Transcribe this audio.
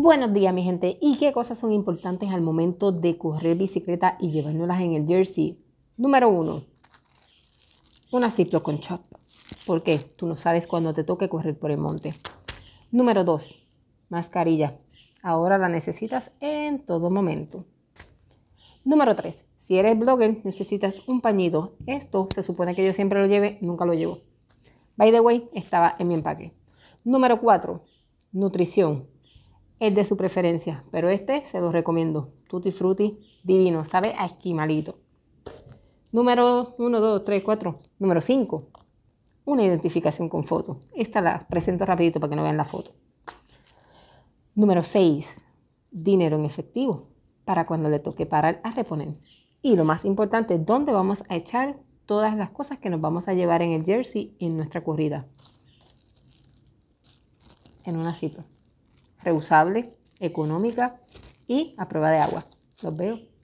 Buenos días, mi gente. ¿Y qué cosas son importantes al momento de correr bicicleta y llevárnoslas en el jersey? Número uno, una ciclo con chop, qué? tú no sabes cuándo te toque correr por el monte. Número dos, mascarilla. Ahora la necesitas en todo momento. Número tres, Si eres blogger, necesitas un pañito. Esto se supone que yo siempre lo lleve, nunca lo llevo. By the way, estaba en mi empaque. Número cuatro, Nutrición es de su preferencia, pero este se lo recomiendo. Tutti Frutti, divino, sabe a esquimalito. Número 1, 2, 3, 4. Número 5, una identificación con foto. Esta la presento rapidito para que no vean la foto. Número 6, dinero en efectivo para cuando le toque parar a reponer. Y lo más importante, ¿dónde vamos a echar todas las cosas que nos vamos a llevar en el jersey en nuestra corrida? En una cita reusable, económica y a prueba de agua. Los veo.